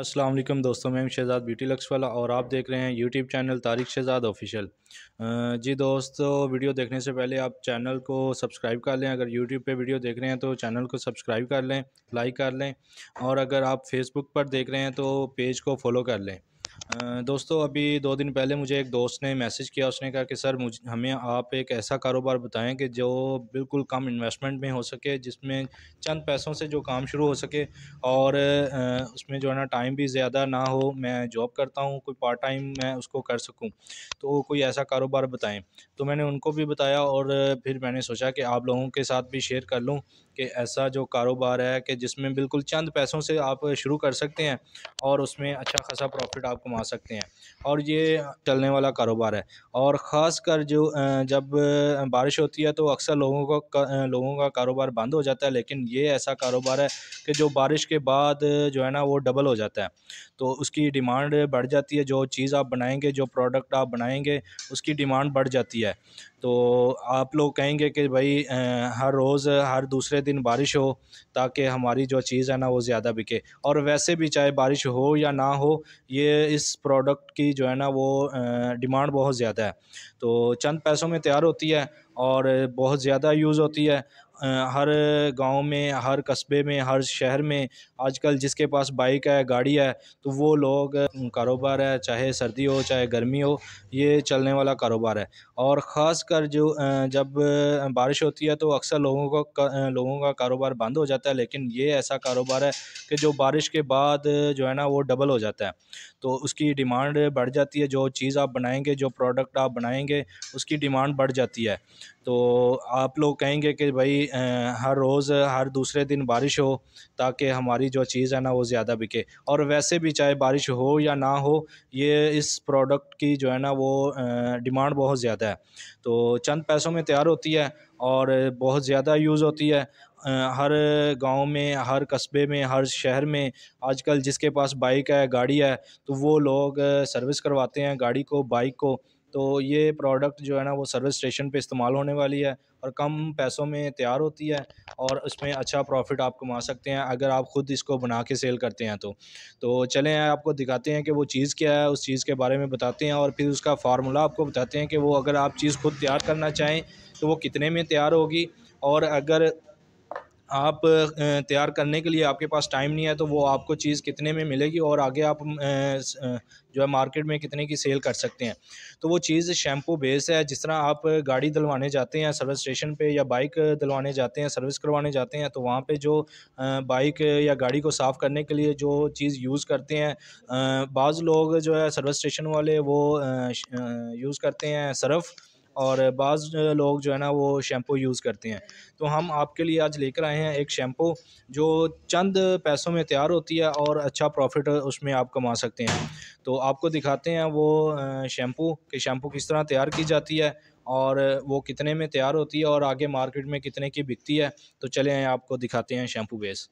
असलम दोस्तों मैं Shahzad beauty lux वाला और आप देख रहे हैं YouTube channel Tariq Shahzad official जी दोस्तों वीडियो देखने से पहले आप चैनल को सब्सक्राइब कर लें अगर यूट्यूब पे वीडियो देख रहे हैं तो चैनल को सब्सक्राइब कर लें लाइक कर लें और अगर आप फेसबुक पर देख रहे हैं तो पेज को फॉलो कर लें दोस्तों अभी दो दिन पहले मुझे एक दोस्त ने मैसेज किया उसने कहा कि सर मुझ हमें आप एक ऐसा कारोबार बताएं कि जो बिल्कुल कम इन्वेस्टमेंट में हो सके जिसमें चंद पैसों से जो काम शुरू हो सके और उसमें जो है ना टाइम भी ज़्यादा ना हो मैं जॉब करता हूँ कोई पार्ट टाइम मैं उसको कर सकूँ तो कोई ऐसा कारोबार बताएं तो मैंने उनको भी बताया और फिर मैंने सोचा कि आप लोगों के साथ भी शेयर कर लूँ कि ऐसा जो कारोबार है कि जिसमें बिल्कुल चंद पैसों से आप शुरू कर सकते हैं और उसमें अच्छा खासा प्रॉफिट आप कमा कमा सकते हैं और ये चलने वाला कारोबार है और ख़ास कर जो जब बारिश होती है तो अक्सर लोगों का लोगों का कारोबार बंद हो जाता है लेकिन ये ऐसा कारोबार है कि जो बारिश के बाद जो है ना वो डबल हो जाता है तो उसकी डिमांड बढ़ जाती है जो चीज़ आप बनाएंगे जो प्रोडक्ट आप बनाएंगे उसकी डिमांड बढ़ जाती है तो आप लोग कहेंगे कि भाई हर रोज़ हर दूसरे दिन बारिश हो ताकि हमारी जो चीज़ है ना वो ज़्यादा बिके और वैसे भी चाहे बारिश हो या ना हो ये इस प्रोडक्ट की जो है ना वो डिमांड बहुत ज़्यादा है तो चंद पैसों में तैयार होती है और बहुत ज़्यादा यूज़ होती है हर गांव में हर कस्बे में हर शहर में आजकल जिसके पास बाइक है गाड़ी है तो वो लोग कारोबार है चाहे सर्दी हो चाहे गर्मी हो ये चलने वाला कारोबार है और ख़ास कर जो जब बारिश होती है तो अक्सर लोगों का लोगों का कारोबार बंद हो जाता है लेकिन ये ऐसा कारोबार है कि जो बारिश के बाद जो है ना वो डबल हो जाता है तो उसकी डिमांड बढ़ जाती है जो चीज़ आप बनाएँगे जो प्रोडक्ट आप बनाएँगे उसकी डिमांड बढ़ जाती है तो आप लोग कहेंगे कि भाई हर रोज़ हर दूसरे दिन बारिश हो ताकि हमारी जो चीज़ है ना वो ज़्यादा बिके और वैसे भी चाहे बारिश हो या ना हो ये इस प्रोडक्ट की जो है ना वो डिमांड बहुत ज़्यादा है तो चंद पैसों में तैयार होती है और बहुत ज़्यादा यूज़ होती है हर गांव में हर कस्बे में हर शहर में आजकल जिसके पास बाइक है गाड़ी है तो वो लोग सर्विस करवाते हैं गाड़ी को बाइक को तो ये प्रोडक्ट जो है ना वो सर्विस स्टेशन पे इस्तेमाल होने वाली है और कम पैसों में तैयार होती है और उसमें अच्छा प्रॉफिट आप कमा सकते हैं अगर आप ख़ुद इसको बना के सेल करते हैं तो तो चलें आपको दिखाते हैं कि वो चीज़ क्या है उस चीज़ के बारे में बताते हैं और फिर उसका फार्मूला आपको बताते हैं कि वो अगर आप चीज़ खुद तैयार करना चाहें तो वो कितने में तैयार होगी और अगर आप तैयार करने के लिए आपके पास टाइम नहीं है तो वो आपको चीज़ कितने में मिलेगी और आगे आप जो है मार्केट में कितने की सेल कर सकते हैं तो वो चीज़ शैम्पू बेस है जिस तरह आप गाड़ी दिलवाने जाते हैं सर्विस स्टेशन पे या बाइक दिलवाने जाते हैं सर्विस करवाने जाते हैं तो वहाँ पे जो बाइक या गाड़ी को साफ़ करने के लिए जो चीज़ यूज़ करते हैं बाज़ लोग जो है सर्विस स्टेशन वाले वो यूज़ करते हैं सर्फ़ और बाज़ लोग जो है ना वो शैम्पू यूज़ करते हैं तो हम आपके लिए आज लेकर आए हैं एक शैम्पू जो चंद पैसों में तैयार होती है और अच्छा प्रॉफिट उसमें आप कमा सकते हैं तो आपको दिखाते हैं वो शैम्पू कि शैम्पू किस तरह तैयार की जाती है और वो कितने में तैयार होती है और आगे मार्केट में कितने की बिकती है तो चले हैं आपको दिखाते हैं शैम्पू बेस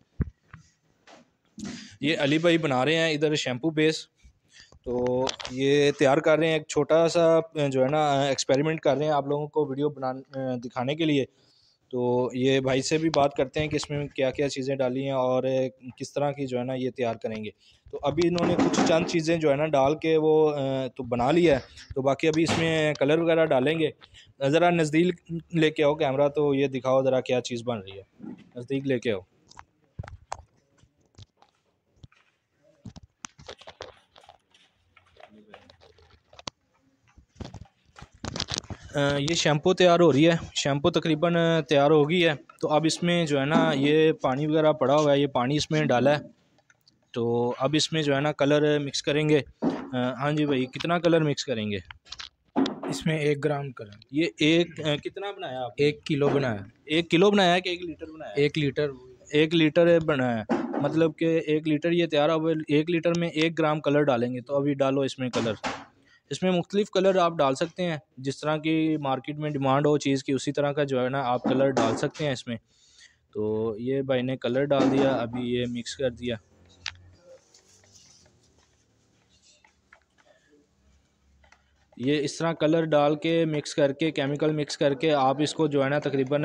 ये अली भाई बना रहे हैं इधर शैम्पू बेस तो ये तैयार कर रहे हैं एक छोटा सा जो है ना एक्सपेरिमेंट कर रहे हैं आप लोगों को वीडियो बना दिखाने के लिए तो ये भाई से भी बात करते हैं कि इसमें क्या क्या चीज़ें डाली हैं और किस तरह की जो है ना ये तैयार करेंगे तो अभी इन्होंने कुछ चंद चीज़ें जो है ना डाल के वो तो बना लिया है तो बाकी अभी इसमें कलर वगैरह डालेंगे ज़रा नज़दीक लेके आओ कैमरा तो ये दिखाओ ज़रा क्या चीज़ बन रही है नज़दीक लेके आओ ये शैम्पू तैयार हो रही है शैम्पू तकरीबन तैयार हो गई है तो अब इसमें जो है ना ये पानी वगैरह पड़ा हुआ है ये पानी इसमें डाला है तो अब इसमें जो है ना कलर मिक्स करेंगे हाँ जी भाई कितना कलर मिक्स करेंगे इसमें एक ग्राम कलर ये एक आ, कितना बनाया आप एक किलो बनाया एक किलो बनाया कि एक लीटर बनाया एक लीटर एक लीटर बनाया मतलब कि एक लीटर ये तैयार हो एक लीटर में एक ग्राम कलर डालेंगे तो अभी डालो इसमें कलर इसमें मुख्तलिफ़ कलर आप डाल सकते हैं जिस तरह की मार्केट में डिमांड हो चीज़ की उसी तरह का जो है ना आप कलर डाल सकते हैं इसमें तो ये भाई ने कलर डाल दिया अभी ये मिक्स कर दिया ये इस तरह कलर डाल के मिक्स करके केमिकल मिक्स करके आप इसको जो है ना तकरीबन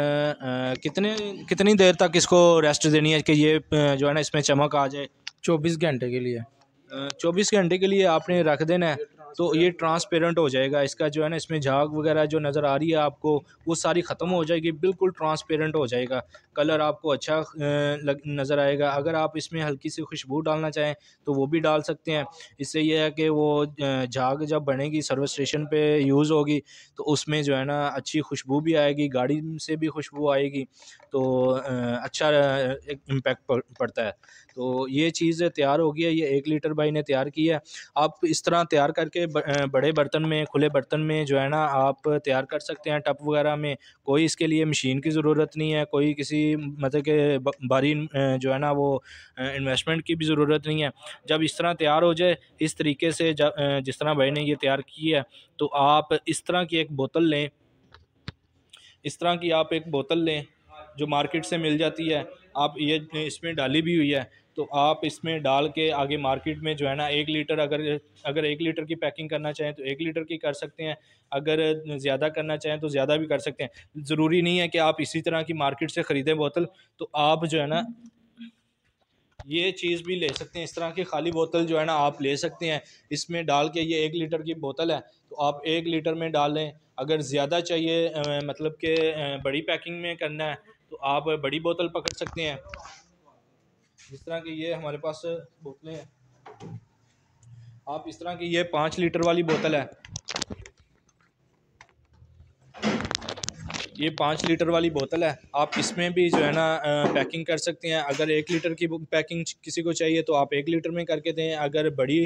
कितने कितनी देर तक इसको रेस्ट देनी है कि ये जो है ना इसमें चमक आ जाए चौबीस घंटे के लिए चौबीस घंटे के लिए आपने रख देना है तो ये ट्रांसपेरेंट हो जाएगा इसका जो है ना इसमें झाग वगैरह जो नज़र आ रही है आपको वो सारी ख़त्म हो जाएगी बिल्कुल ट्रांसपेरेंट हो जाएगा कलर आपको अच्छा लग नज़र आएगा अगर आप इसमें हल्की सी खुशबू डालना चाहें तो वो भी डाल सकते हैं इससे यह है कि वो झाग जब बनेगी सर्विस स्टेशन पर यूज़ होगी तो उसमें जो है ना अच्छी खुशबू भी आएगी गाड़ी से भी खुशबू आएगी तो अच्छा एक इम्पेक्ट पड़ता है तो ये चीज़ तैयार हो गई है ये एक लीटर भाई ने तैयार की है आप इस तरह तैयार करके बड़े बर्तन में खुले बर्तन में जो है ना आप तैयार कर सकते हैं टप वगैरह में कोई इसके लिए मशीन की ज़रूरत नहीं है कोई किसी मतलब के भारी जो है ना वो इन्वेस्टमेंट की भी ज़रूरत नहीं है जब इस तरह तैयार हो जाए इस तरीके से जिस तरह भाई ने ये तैयार की है तो आप इस तरह की एक बोतल लें इस तरह की आप एक बोतल लें जो मार्केट से मिल जाती है आप ये इसमें डाली भी हुई है तो आप इसमें डाल के आगे मार्केट में जो है ना एक लीटर अगर अगर एक लीटर की पैकिंग करना चाहें तो एक लीटर की कर सकते हैं अगर ज़्यादा करना चाहें तो ज़्यादा भी कर सकते हैं ज़रूरी नहीं है कि आप इसी तरह की मार्केट से ख़रीदें बोतल तो आप जो है ना ये चीज़ भी ले सकते हैं इस तरह की खाली बोतल जो है ना आप ले सकते हैं इसमें डाल के ये एक लीटर की बोतल है तो आप एक लीटर में डाल लें अगर ज़्यादा चाहिए मतलब कि बड़ी पैकिंग में करना है तो आप बड़ी बोतल पकड़ सकते हैं जिस तरह की ये हमारे पास बोतलें हैं आप इस तरह की ये पाँच लीटर वाली बोतल है ये पाँच लीटर वाली बोतल है आप इसमें भी जो है ना पैकिंग कर सकते हैं अगर एक लीटर की पैकिंग किसी को चाहिए तो आप एक लीटर में करके दें अगर बड़ी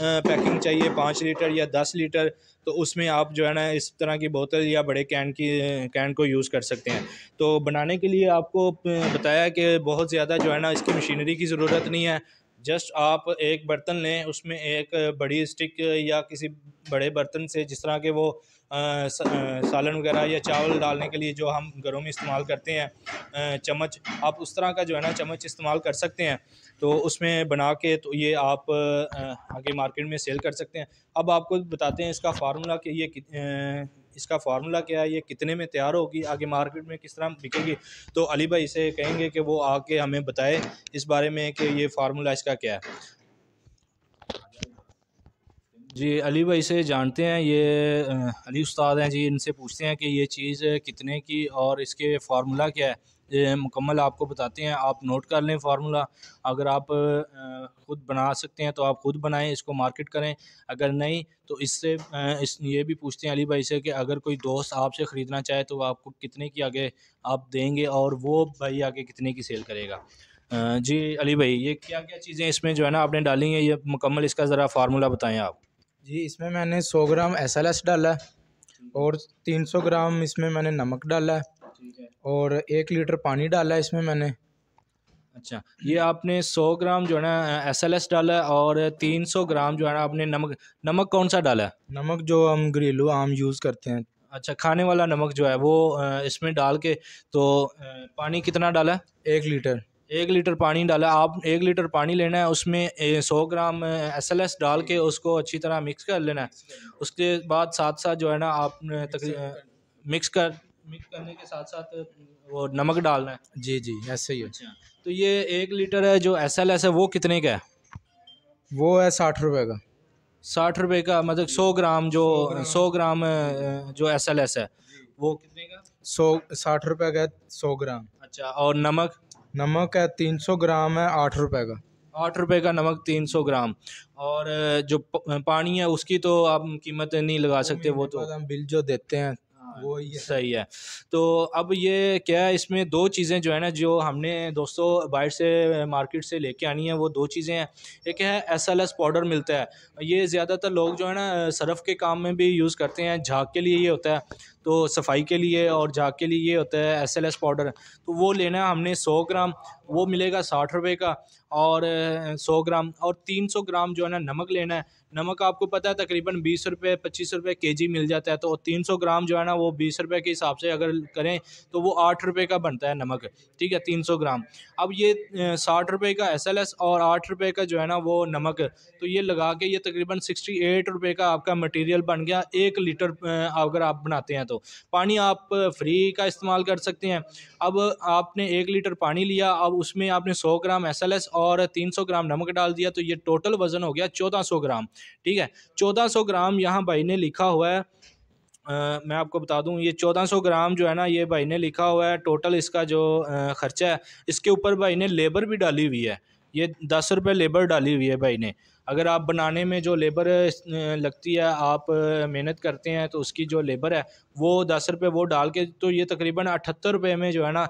पैकिंग चाहिए पाँच लीटर या दस लीटर तो उसमें आप जो है ना इस तरह की बोतल या बड़े कैन की कैन को यूज़ कर सकते हैं तो बनाने के लिए आपको बताया कि बहुत ज़्यादा जो है ना इसकी मशीनरी की ज़रूरत नहीं है जस्ट आप एक बर्तन लें उसमें एक बड़ी स्टिक या किसी बड़े बर्तन से जिस तरह के वो आ, सालन वगैरह या चावल डालने के लिए जो हम घरों में इस्तेमाल करते हैं चम्मच आप उस तरह का जो है ना चम्मच इस्तेमाल कर सकते हैं तो उसमें बना के तो ये आप आगे मार्केट में सेल कर सकते हैं अब आपको बताते हैं इसका फार्मूला कि ये इसका फार्मूला क्या है ये कितने में तैयार होगी आगे मार्केट में किस तरह बिकेगी तो अली भाई से कहेंगे कि वो आके हमें बताए इस बारे में कि ये फार्मूला इसका क्या है जी अली भाई से जानते हैं ये अली उस्ताद हैं जी इनसे पूछते हैं कि ये चीज़ कितने की और इसके फार्मूला क्या है मुकम्मल आपको बताते हैं आप नोट कर लें फार्मूला अगर आप ख़ुद बना सकते हैं तो आप ख़ुद बनाएं इसको मार्केट करें अगर नहीं तो इससे इस ये भी पूछते हैं अली भाई से कि अगर कोई दोस्त आपसे ख़रीदना चाहे तो आपको कितने की आगे आप देंगे और वो भाई आगे कितने की सेल करेगा जी अली भाई ये क्या क्या चीज़ें इसमें जो है ना आपने डाली हैं ये मुकम्मल इसका ज़रा फार्मूला बताएं आप जी इसमें मैंने सौ ग्राम एस डाला है और तीन सौ ग्राम इसमें मैंने नमक डाला है और एक लीटर पानी डाला है इसमें मैंने अच्छा ये आपने सौ ग्राम जो है ना एस एल एस डाला और तीन सौ ग्राम जो है ना आपने नमक नमक कौन सा डाला है नमक जो हम घरेलू आम यूज़ करते हैं अच्छा खाने वाला नमक जो है वो इसमें डाल के तो पानी कितना डाला है एक लीटर एक लीटर पानी डाला आप एक लीटर पानी लेना है उसमें सौ ग्राम एस एल एस डाल के उसको अच्छी तरह मिक्स कर लेना है उसके बाद साथ साथ जो है ना आप तक मिक्स कर मिक्स करने के साथ साथ वो नमक डालना है जी जी ऐसे ही अच्छा तो ये एक लीटर है जो एस एल एस है वो कितने का है वो है साठ रुपये का साठ रुपये का मतलब सौ ग्राम जो सौ ग्राम जो एस एल एस है वो कितने का सौ साठ रुपये का सौ ग्राम अच्छा और नमक नमक है तीन सौ ग्राम है आठ रुपये का आठ रुपये का नमक तीन सौ ग्राम और जो पानी है उसकी तो आप कीमत नहीं लगा सकते वो तो हम बिल जो देते हैं सही है तो अब ये क्या है इसमें दो चीज़ें जो है ना जो हमने दोस्तों बाहर से मार्केट से लेके आनी है वो दो चीज़ें हैं एक है एस एल एस पाउडर मिलता है ये ज़्यादातर लोग जो है ना सरफ़ के काम में भी यूज़ करते हैं झाग के लिए ये होता है तो सफाई के लिए और झाग के लिए ये होता है एस एल एस पाउडर तो वो लेना है हमने सौ ग्राम वो मिलेगा साठ रुपये का और सौ ग्राम और तीन सौ ग्राम जो है ना नमक लेना है नमक आपको पता है तकरीबन बीस रुपये पच्चीस रुपये के जी मिल जाता है तो तीन सौ ग्राम जो है ना वो बीस रुपये के हिसाब से अगर करें तो वो आठ रुपये का बनता है नमक ठीक है तीन सौ ग्राम अब ये साठ रुपये का एस एल एस और आठ रुपये का जो है ना वो नमक तो ये लगा के ये तकरीबन सिक्सटी एट रुपये का आपका मटेरियल बन गया एक लीटर अगर आप बनाते हैं तो पानी आप फ्री का इस्तेमाल कर सकते हैं अब आपने एक लीटर पानी लिया अब उसमें आपने सौ ग्राम एस एल एस और और 300 ग्राम नमक डाल दिया तो ये टोटल वज़न हो गया 1400 ग्राम ठीक है 1400 ग्राम यहाँ भाई ने लिखा हुआ है आ, मैं आपको बता दूं ये 1400 ग्राम जो है ना ये भाई ने लिखा हुआ है टोटल इसका जो खर्चा है इसके ऊपर भाई ने लेबर भी डाली हुई है ये दस रुपये लेबर डाली हुई है भाई ने अगर आप बनाने में जो लेबर लगती है आप मेहनत करते हैं तो उसकी जो लेबर है वो दस रुपये वो डाल के तो ये तकरीबन अठहत्तर रुपये में जो है ना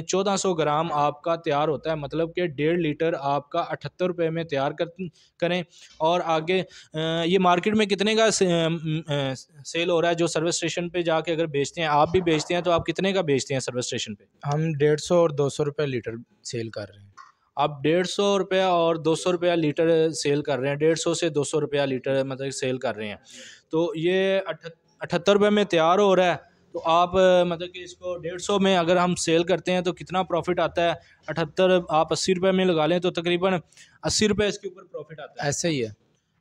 चौदह सौ ग्राम आपका तैयार होता है मतलब कि डेढ़ लीटर आपका अठहत्तर रुपये में तैयार कर करें और आगे ये मार्केट में कितने का सेल हो रहा है जो सर्विस स्टेशन पर जाके अगर बेचते हैं आप भी बेचते हैं तो आप कितने का बेचते हैं सर्विस स्टेशन पर हम डेढ़ सौ और दो सौ रुपये लीटर सेल कर रहे हैं आप डेढ़ सौ रुपया और दो सौ रुपया लीटर सेल कर रहे हैं डेढ़ सौ से दो सौ रुपया लीटर मतलब सेल कर रहे हैं तो ये अठहत्तर रुपये में तैयार हो रहा है तो आप मतलब कि इसको डेढ़ सौ में अगर हम सेल करते हैं तो कितना प्रॉफिट आता है अठहत्तर आप अस्सी रुपये में लगा लें तो तकरीबन अस्सी रुपये इसके ऊपर प्रॉफिट आता है ऐसे ही है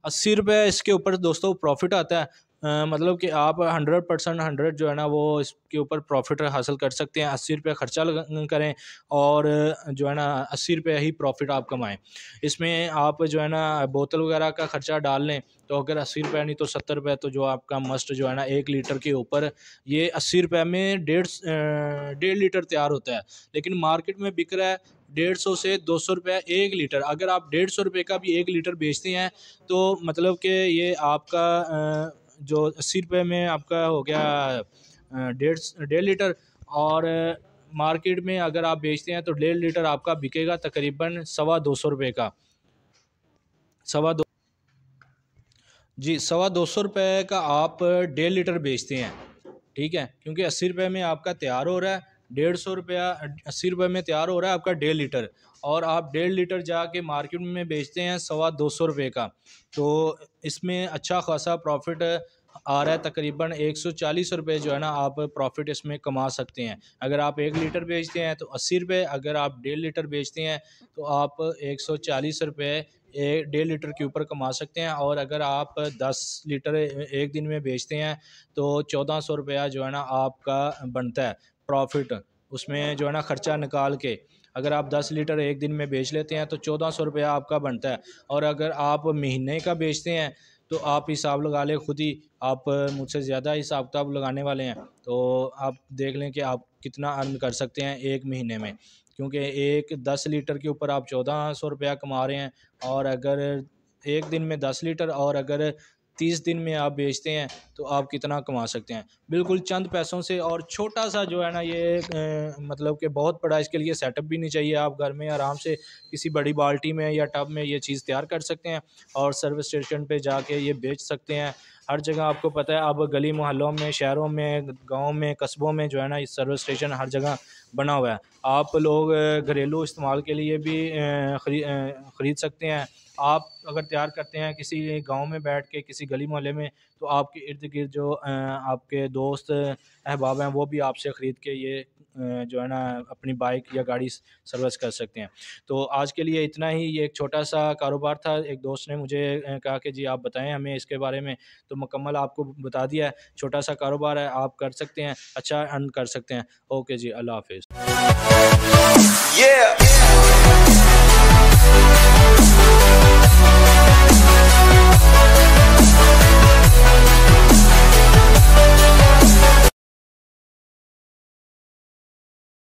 अस्सी रुपये इसके ऊपर दोस्तों प्रॉफिट आता है मतलब कि आप हंड्रेड परसेंट हंड्रेड जो है ना वो इसके ऊपर प्रॉफिट हासिल कर सकते हैं अस्सी रुपये ख़र्चा करें और जो है ना अस्सी रुपये ही प्रॉफिट आप कमाएँ इसमें आप जो है ना बोतल वगैरह का ख़र्चा डाल लें तो अगर अस्सी रुपये नहीं तो सत्तर रुपये तो जो आपका मस्ट जो है ना एक लीटर के ऊपर ये अस्सी रुपये में डेढ़ डेढ़ लीटर तैयार होता है लेकिन मार्केट में बिक रहा है डेढ़ सौ से दो सौ रुपये एक लीटर अगर आप डेढ़ सौ रुपये का भी एक लीटर बेचते हैं तो मतलब कि ये आपका जो अस्सी रुपये में आपका हो गया डेढ़ डेढ़ लीटर और मार्केट में अगर आप बेचते हैं तो डेढ़ लीटर आपका बिकेगा तकरीबन सवा दो सौ रुपये का सवा दो जी सवा दो सौ रुपये का आप डेढ़ लीटर बेचते हैं ठीक है क्योंकि अस्सी रुपये में आपका तैयार हो रहा है डेढ़ सौ रुपया अस्सी रुपये में तैयार हो रहा है आपका डेढ़ लीटर और आप डेढ़ लीटर जाके मार्केट में बेचते हैं सवा दो सौ रुपये का तो इसमें अच्छा खासा प्रॉफिट आ रहा है तकरीबन एक सौ चालीस रुपये जो है ना आप प्रॉफिट इसमें कमा सकते हैं अगर आप एक लीटर बेचते हैं तो अस्सी रुपये अगर आप डेढ़ लीटर बेचते हैं तो आप एक सौ चालीस रुपये एक डेढ़ लीटर के ऊपर कमा सकते हैं और अगर आप दस लीटर एक दिन में बेचते हैं तो चौदह सौ रुपया जो है ना आपका बनता है प्रॉफिट उसमें जो है ना ख़र्चा निकाल के अगर आप 10 लीटर एक दिन में बेच लेते हैं तो चौदह सौ रुपया आपका बनता है और अगर आप महीने का बेचते हैं तो आप हिसाब लगा लें खुद ही आप मुझसे ज़्यादा हिसाब किताब लगाने वाले हैं तो आप देख लें कि आप कितना अर्न कर सकते हैं एक महीने में क्योंकि एक दस लीटर के ऊपर आप चौदह सौ रुपया कमा रहे हैं और अगर एक दिन में दस लीटर और अगर तीस दिन में आप बेचते हैं तो आप कितना कमा सकते हैं बिल्कुल चंद पैसों से और छोटा सा जो है ना ये ए, मतलब कि बहुत बड़ा इसके लिए सेटअप भी नहीं चाहिए आप घर में आराम से किसी बड़ी बाल्टी में या टब में ये चीज़ तैयार कर सकते हैं और सर्विस स्टेशन पर जाके ये बेच सकते हैं हर जगह आपको पता है अब गली मोहल्लों में शहरों में गाँव में कस्बों में जो है ना इस सर्विस स्टेशन हर जगह बना हुआ है आप लोग घरेलू इस्तेमाल के लिए भी खरी खरीद सकते हैं आप अगर तैयार करते हैं किसी गांव में बैठ के किसी गली मोहल्ले में तो आपके इर्द गिर्द जो आपके दोस्त अहबाब हैं वो भी आपसे ख़रीद के ये जो है ना अपनी बाइक या गाड़ी सर्विस कर सकते हैं तो आज के लिए इतना ही ये एक छोटा सा कारोबार था एक दोस्त ने मुझे कहा कि जी आप बताएं हमें इसके बारे में तो मुकम्मल आपको बता दिया है छोटा सा कारोबार है आप कर सकते हैं अच्छा अर्न कर सकते हैं ओके जी अल्लाह हाफिज़ yeah.